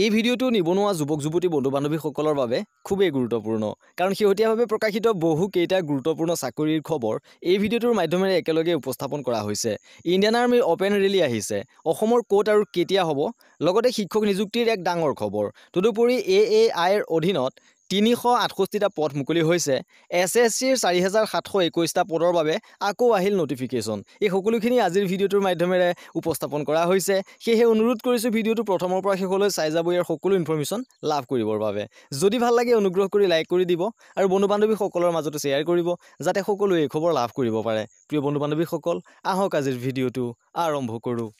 এই ভিডিঅ'টো নিবনুৱা যুৱক যুৱতী বন্ধু বান্ধৱীসকলৰ বাবে খুবেই গুৰুত্বপূৰ্ণ কাৰণ শেহতীয়াভাৱে প্ৰকাশিত বহুকেইটা গুৰুত্বপূৰ্ণ চাকৰিৰ খবৰ এই ভিডিঅ'টোৰ মাধ্যমেৰে একেলগে উপস্থাপন কৰা হৈছে ইণ্ডিয়ান আৰ্মীৰ অ'পেন ৰেলী আহিছে অসমৰ ক'ত আৰু কেতিয়া হ'ব লগতে শিক্ষক নিযুক্তিৰ এক ডাঙৰ খবৰ তদুপৰি এ এ আইৰ অধীনত তিনিশ আঠষষ্ঠিটা পথ মুকলি হৈছে এছ এছ চিৰ চাৰি হাজাৰ সাতশ একৈছটা পদৰ বাবে আকৌ আহিল নটিফিকেশ্যন এই সকলোখিনি আজিৰ ভিডিঅ'টোৰ মাধ্যমেৰে উপস্থাপন কৰা হৈছে সেয়েহে অনুৰোধ কৰিছোঁ ভিডিঅ'টো প্ৰথমৰ পৰা শেষলৈ চাই যাব ইয়াৰ সকলো ইনফৰ্মেশ্যন লাভ কৰিবৰ বাবে যদি ভাল লাগে অনুগ্ৰহ কৰি লাইক কৰি দিব আৰু বন্ধু বান্ধৱীসকলৰ মাজতো শ্বেয়াৰ কৰিব যাতে সকলোৱে এই খবৰ লাভ কৰিব পাৰে প্ৰিয় বন্ধু বান্ধৱীসকল আহক আজিৰ ভিডিঅ'টো আৰম্ভ কৰোঁ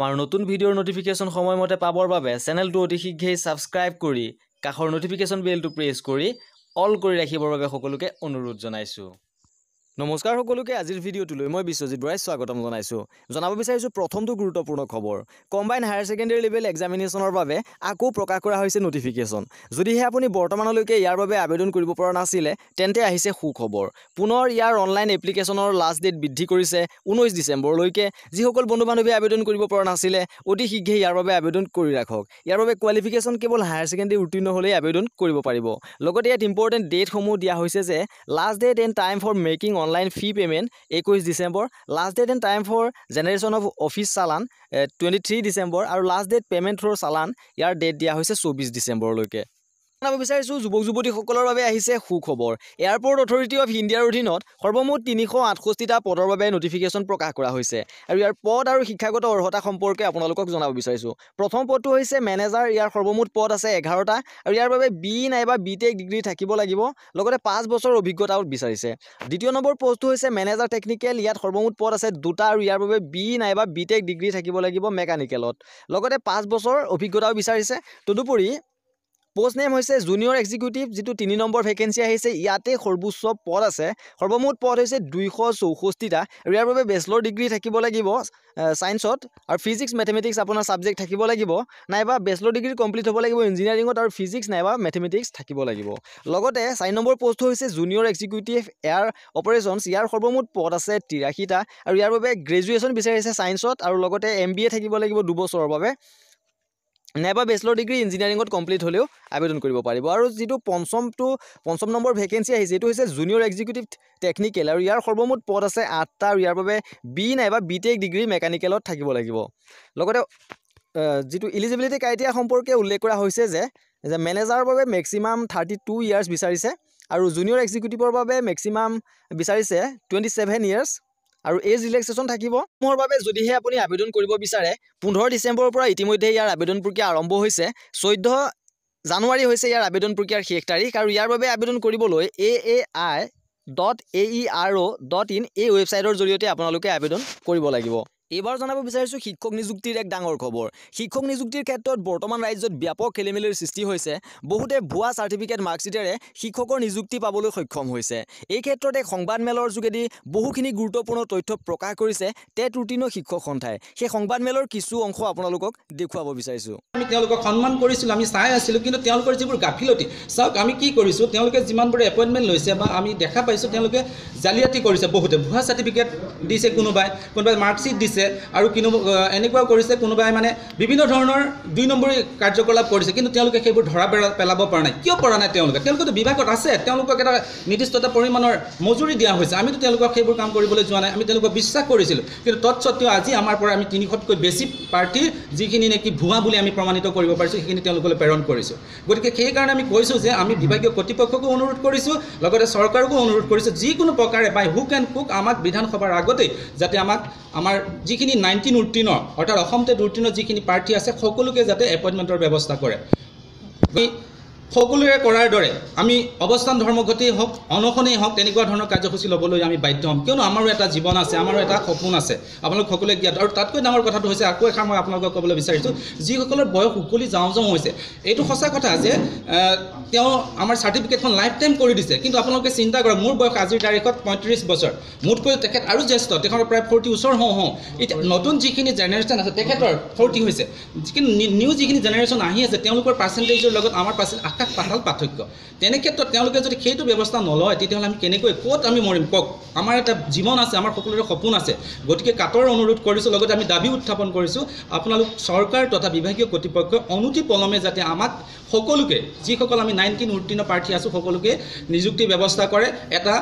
আমাৰ নতুন ভিডিঅ'ৰ ন'টিফিকেশ্যন সময়মতে পাবৰ বাবে চেনেলটো অতি শীঘ্ৰেই ছাবস্ক্ৰাইব কৰি কাষৰ ন'টিফিকেশ্যন বেলটো প্ৰেছ কৰি অল কৰি ৰাখিবৰ বাবে সকলোকে অনুৰোধ জনাইছোঁ নমস্কাৰ সকলোকে আজিৰ ভিডিঅ'টোলৈ মই বিশ্বজিত বৰাই স্বাগতম জনাইছোঁ জনাব বিচাৰিছোঁ প্ৰথমটো গুৰুত্বপূৰ্ণ খবৰ কম্বাইন হায়াৰ ছেকেণ্ডেৰী লেভেল এক্সামিনেশ্যনৰ বাবে আকৌ প্ৰকাশ কৰা হৈছে নটিফিকেশ্যন যদিহে আপুনি বৰ্তমানলৈকে ইয়াৰ বাবে আবেদন কৰিব পৰা নাছিলে তেন্তে আহিছে সুখবৰ পুনৰ ইয়াৰ অনলাইন এপ্লিকেশ্যনৰ লাষ্ট ডেট বৃদ্ধি কৰিছে ঊনৈছ ডিচেম্বৰলৈকে যিসকল বন্ধু বান্ধৱীয়ে আবেদন কৰিব পৰা নাছিলে অতি শীঘ্ৰে ইয়াৰ বাবে আবেদন কৰি ৰাখক ইয়াৰ বাবে কোৱালিফিকেশ্যন কেৱল হায়াৰ ছেকেণ্ডেৰী উত্তীৰ্ণ হ'লেই আবেদন কৰিব পাৰিব লগতে ইয়াত ইম্পৰ্টেণ্ট ডেটসমূহ দিয়া হৈছে যে last date and time for making online online fee payment একৈছ December last date and time for generation of office challan twenty three December আৰু last date payment for challan ইয়াৰ ডেট দিয়া হৈছে চৌব্বিছ ডিচেম্বৰলৈকে জনাব বিচাৰিছোঁ যুৱক যুৱতীসকলৰ বাবে আহিছে সুখবৰ এয়াৰপৰ্ট অথৰিটি অফ ইণ্ডিয়াৰ অধীনত সৰ্বমুঠ তিনিশ আঠষষ্ঠিটা পদৰ বাবে নটিফিকেশ্যন প্ৰকাশ কৰা হৈছে আৰু ইয়াৰ পদ আৰু শিক্ষাগত অৰ্হতা সম্পৰ্কে আপোনালোকক জনাব বিচাৰিছোঁ প্ৰথম পদটো হৈছে মেনেজাৰ ইয়াৰ সৰ্বমুঠ পদ আছে এঘাৰটা আৰু ইয়াৰ বাবে বি নাইবা বি টেক ডিগ্ৰী থাকিব লাগিব লগতে পাঁচ বছৰ অভিজ্ঞতাও বিচাৰিছে দ্বিতীয় নম্বৰ পদটো হৈছে মেনেজাৰ টেকনিকেল ইয়াত সৰ্বমুঠ পদ আছে দুটা আৰু ইয়াৰ বাবে বি নাইবা বি টেক ডিগ্ৰী থাকিব লাগিব মেকানিকেলত লগতে পাঁচ বছৰ অভিজ্ঞতাও বিচাৰিছে তদুপৰি পোষ্ট নেম হৈছে জুনিয়ৰ এক্সিকিউটিভ যিটো তিনি নম্বৰ ভেকেঞ্চি আহিছে ইয়াতে সৰ্বোচ্চ পদ আছে সৰ্বমুঠ পদ হৈছে দুইশ চৌষষ্ঠিটা আৰু ইয়াৰ বাবে বেচলৰ ডিগ্ৰী থাকিব লাগিব ছায়েন্সত আৰু ফিজিক্স মেথেমেটিক্স আপোনাৰ ছাবজেক্ট থাকিব লাগিব নাইবা বেচলৰ ডিগ্ৰী কমপ্লিট হ'ব লাগিব ইঞ্জিনিয়াৰিঙত আৰু ফিজিক্স নাইবা মেথেমেটিক্স থাকিব লাগিব লগতে চাৰি নম্বৰ পষ্ট হৈছে জুনিয়ৰ এক্সিকিউটিভ এয়াৰ অপাৰেশ্যনছ ইয়াৰ সৰ্বমুঠ পদ আছে তিৰাশীটা আৰু ইয়াৰ বাবে গ্ৰেজুৱেশ্যন বিচাৰিছে ছায়েন্সত আৰু লগতে এম বি এ থাকিব লাগিব দুবছৰৰ বাবে নাইবা বেচেলৰ ডিগ্ৰী ইঞ্জিনিয়াৰিঙত কমপ্লিট হ'লেও আবেদন কৰিব পাৰিব আৰু যিটো পঞ্চমটো পঞ্চম নম্বৰ ভেকেঞ্চি আহিছে এইটো হৈছে জুনিয়ৰ এক্সিকিউটিভ টেকনিকেল আৰু ইয়াৰ সৰ্বমুঠ পদ আছে আঠটা আৰু ইয়াৰ বাবে বি নাইবা বি টেক ডিগ্ৰী মেকানিকেলত থাকিব লাগিব লগতে যিটো ইলিজিবিলিটি ক্ৰাইটেৰিয়া সম্পৰ্কে উল্লেখ কৰা হৈছে যে যে মেনেজাৰৰ বাবে মেক্সিমাম থাৰ্টি টু ইয়াৰ্ছ বিচাৰিছে আৰু জুনিয়ৰ এক্সিকিউটিভৰ বাবে মেক্সিমাম বিচাৰিছে টুৱেণ্টি ছেভেন ইয়াৰ্ছ আৰু এজ ৰিলেক্সেশ্যন থাকিব মোৰ বাবে যদিহে আপুনি আবেদন কৰিব বিচাৰে পোন্ধৰ ডিচেম্বৰৰ পৰা ইতিমধ্যে ইয়াৰ আবেদন প্ৰক্ৰিয়া আৰম্ভ হৈছে চৈধ্য জানুৱাৰী হৈছে ইয়াৰ আবেদন প্ৰক্ৰিয়াৰ শেষ তাৰিখ আৰু ইয়াৰ বাবে আবেদন কৰিবলৈ A A I dot A E R O' dot in এই ৱেবছাইটৰ জৰিয়তে আপোনালোকে আবেদন কৰিব লাগিব এইবাৰ জনাব বিচাৰিছোঁ শিক্ষক নিযুক্তিৰ এক ডাঙৰ খবৰ শিক্ষক নিযুক্তিৰ ক্ষেত্ৰত বৰ্তমান ৰাজ্যত ব্যাপক খেলিমেলিৰ সৃষ্টি হৈছে বহুতে ভুৱা চাৰ্টিফিকেট মাৰ্কশ্বিটেৰে শিক্ষকৰ নিযুক্তি পাবলৈ সক্ষম হৈছে এই ক্ষেত্ৰত এক সংবাদমেলৰ যোগেদি বহুখিনি গুৰুত্বপূৰ্ণ তথ্য প্ৰকাশ কৰিছে টেট ৰুটিনৰ শিক্ষক সন্থাই সেই সংবাদ মেলৰ কিছু অংশ আপোনালোকক দেখুৱাব বিচাৰিছোঁ আমি তেওঁলোকক সন্মান কৰিছিলোঁ আমি চাই আছিলোঁ কিন্তু তেওঁলোকৰ যিবোৰ গাফিলতি চাওক আমি কি কৰিছোঁ তেওঁলোকে যিমানবোৰ এপইণ্টমেণ্ট লৈছে বা আমি দেখা পাইছোঁ তেওঁলোকে জালিয়াতি কৰিছে বহুতে ভুৱা চাৰ্টিফিকেট দিছে কোনোবাই কোনোবাই মাৰ্কশ্বিট দিছে কৰিছে আৰু কোনো এনেকুৱা কৰিছে কোনোবাই মানে বিভিন্ন ধৰণৰ দুই নম্বৰী কাৰ্যকলাপ কৰিছে কিন্তু তেওঁলোকে সেইবোৰ ধৰা পেলা পেলাব পৰা নাই কিয় পৰা নাই তেওঁলোকে তেওঁলোকেতো বিভাগত আছে তেওঁলোকক এটা নিৰ্দিষ্টতা পৰিমাণৰ মজুৰি দিয়া হৈছে আমিতো তেওঁলোকক সেইবোৰ কাম কৰিবলৈ যোৱা নাই আমি তেওঁলোকক বিশ্বাস কৰিছিলোঁ কিন্তু তৎসত্বেও আজি আমাৰ পৰা আমি তিনিশতকৈ বেছি পাৰ্টীৰ যিখিনি নেকি ভুৱা বুলি আমি প্ৰমাণিত কৰিব পাৰিছোঁ সেইখিনি তেওঁলোকলৈ প্ৰেৰণ কৰিছোঁ গতিকে সেইকাৰণে আমি কৈছোঁ যে আমি বিভাগীয় কৰ্তৃপক্ষকো অনুৰোধ কৰিছোঁ লগতে চৰকাৰকো অনুৰোধ কৰিছোঁ যিকোনো প্ৰকাৰে বাই হুক এণ্ড কুক আমাক বিধানসভাৰ আগতেই যাতে আমাক আমাৰ যিখিনি নাইনটিন উৰ্টিনৰ অৰ্থাৎ অসমতে উৰ্টিনৰ যিখিনি প্ৰাৰ্থী আছে সকলোকে যাতে এপইণ্টমেণ্টৰ ব্যৱস্থা কৰে সকলোৱে কৰাৰ দৰে আমি অৱস্থান ধৰ্মঘটেই হওক অনশনেই হওক তেনেকুৱা ধৰণৰ কাৰ্যসূচী ল'বলৈ আমি বাধ্য হ'ম কিয়নো আমাৰো এটা জীৱন আছে আমাৰো এটা সপোন আছে আপোনালোক সকলোৱে জ্ঞাত আৰু তাতকৈ ডাঙৰ কথাটো হৈছে আকৌ এষাৰ মই আপোনালোকক ক'বলৈ বিচাৰিছোঁ যিসকলৰ বয়স উকলি যাওঁ যাওঁ হৈছে এইটো সঁচা কথা যে তেওঁ আমাৰ চাৰ্টিফিকেটখন লাইফ টাইম কৰি দিছে কিন্তু আপোনালোকে চিন্তা কৰক মোৰ বয়স আজিৰ তাৰিখত পঁয়ত্ৰিছ বছৰ মোতকৈ তেখেত আৰু জ্যেষ্ঠ তেখেতৰ প্ৰায় ফৰ্টি ওচৰ হওঁ হওঁ এতিয়া নতুন যিখিনি জেনেৰেশ্যন আছে তেখেতৰ ফৰ্টি হৈছে কিন্তু নিউ যিখিনি জেনেৰেশ্যন আহি আছে তেওঁলোকৰ পাৰ্চেণ্টেজৰ লগত আমাৰ পাৰ্চেণ্ট আকাশ পাহাৰত পাৰ্থক্য তেনে ক্ষেত্ৰত তেওঁলোকে যদি সেইটো ব্যৱস্থা নলয় তেতিয়াহ'লে আমি কেনেকৈ ক'ত আমি মৰিম কওক আমাৰ এটা জীৱন আছে আমাৰ সকলোৰে সপোন আছে গতিকে কাটৰ অনুৰোধ কৰিছোঁ লগতে আমি দাবী উত্থাপন কৰিছোঁ আপোনালোক চৰকাৰ তথা বিভাগীয় কৰ্তৃপক্ষই অনুতি পলমে যাতে আমাক সকলোকে যিসকল আমি নাইনটিন উত্তীৰ্ণ প্ৰাৰ্থী আছোঁ সকলোকে নিযুক্তিৰ ব্যৱস্থা কৰে এটা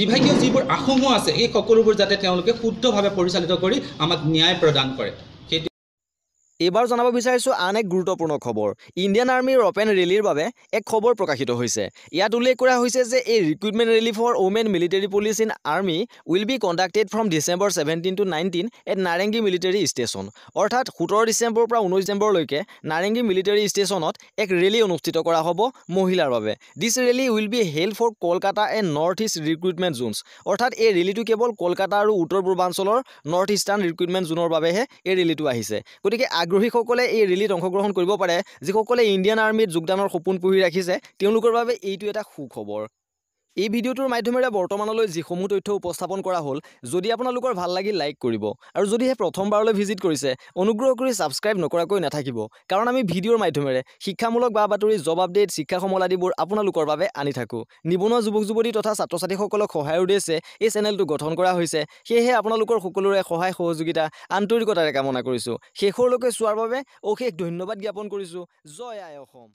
বিভাগীয় যিবোৰ আসমূহ আছে সেই সকলোবোৰ যাতে তেওঁলোকে শুদ্ধভাৱে পৰিচালিত কৰি আমাক ন্যায় প্ৰদান কৰে এইবাৰ জনাব বিচাৰিছোঁ আন এক গুৰুত্বপূৰ্ণ খবৰ ইণ্ডিয়ান আৰ্মীৰ অপেন ৰেলীৰ বাবে এক খবৰ প্ৰকাশিত হৈছে ইয়াত উল্লেখ কৰা হৈছে যে এই recruitment rally for women military police in army will be conducted from December seventeen to nineteen at Narengi military station অৰ্থাৎ সোতৰ ডিচেম্বৰৰ পৰা ঊনৈছ ডিচেম্বৰলৈকে নাৰেংগী মিলিটেৰী ষ্টেচনত এক ৰেলী অনুষ্ঠিত কৰা হ'ব মহিলাৰ বাবে this rally will be held for Kolkata and north east recruitment zones অৰ্থাৎ এই ৰেলীটো কেৱল কলকাতা আৰু উত্তৰ পূৰ্বাঞ্চলৰ নৰ্থ ইষ্টাৰ্ণ ৰিক্ৰুইটমেণ্ট জোনৰ বাবেহে এই ৰেলীটো আহিছে গতিকে আগ্ৰহীসকলে এই ৰেলীত অংশগ্ৰহণ কৰিব পাৰে যিসকলে ইণ্ডিয়ান আৰ্মিত যোগদানৰ সপোন পুহি ৰাখিছে তেওঁলোকৰ বাবে এইটো এটা সুখবৰ এই ভিডিঅ'টোৰ মাধ্যমেৰে বৰ্তমানলৈ যিসমূহ তথ্য উপস্থাপন কৰা হ'ল যদি আপোনালোকৰ ভাল লাগিল লাইক কৰিব আৰু যদিহে প্ৰথমবাৰলৈ ভিজিট কৰিছে অনুগ্ৰহ কৰি ছাবস্ক্ৰাইব নকৰাকৈ নাথাকিব কাৰণ আমি ভিডিঅ'ৰ মাধ্যমেৰে শিক্ষামূলক বা বাতৰি জব আপডেট শিক্ষা সমল আদিবোৰ আপোনালোকৰ বাবে আনি থাকোঁ নিবনুৱা যুৱক যুৱতী তথা ছাত্ৰ ছাত্ৰীসকলক সহায়ৰ উদ্দেশ্যে এই চেনেলটো গঠন কৰা হৈছে সেয়েহে আপোনালোকৰ সকলোৰে সহায় সহযোগিতা আন্তৰিকতাৰে কামনা কৰিছোঁ শেষৰলৈকে চোৱাৰ বাবে অশেষ ধন্যবাদ জ্ঞাপন কৰিছোঁ জয় আই অসম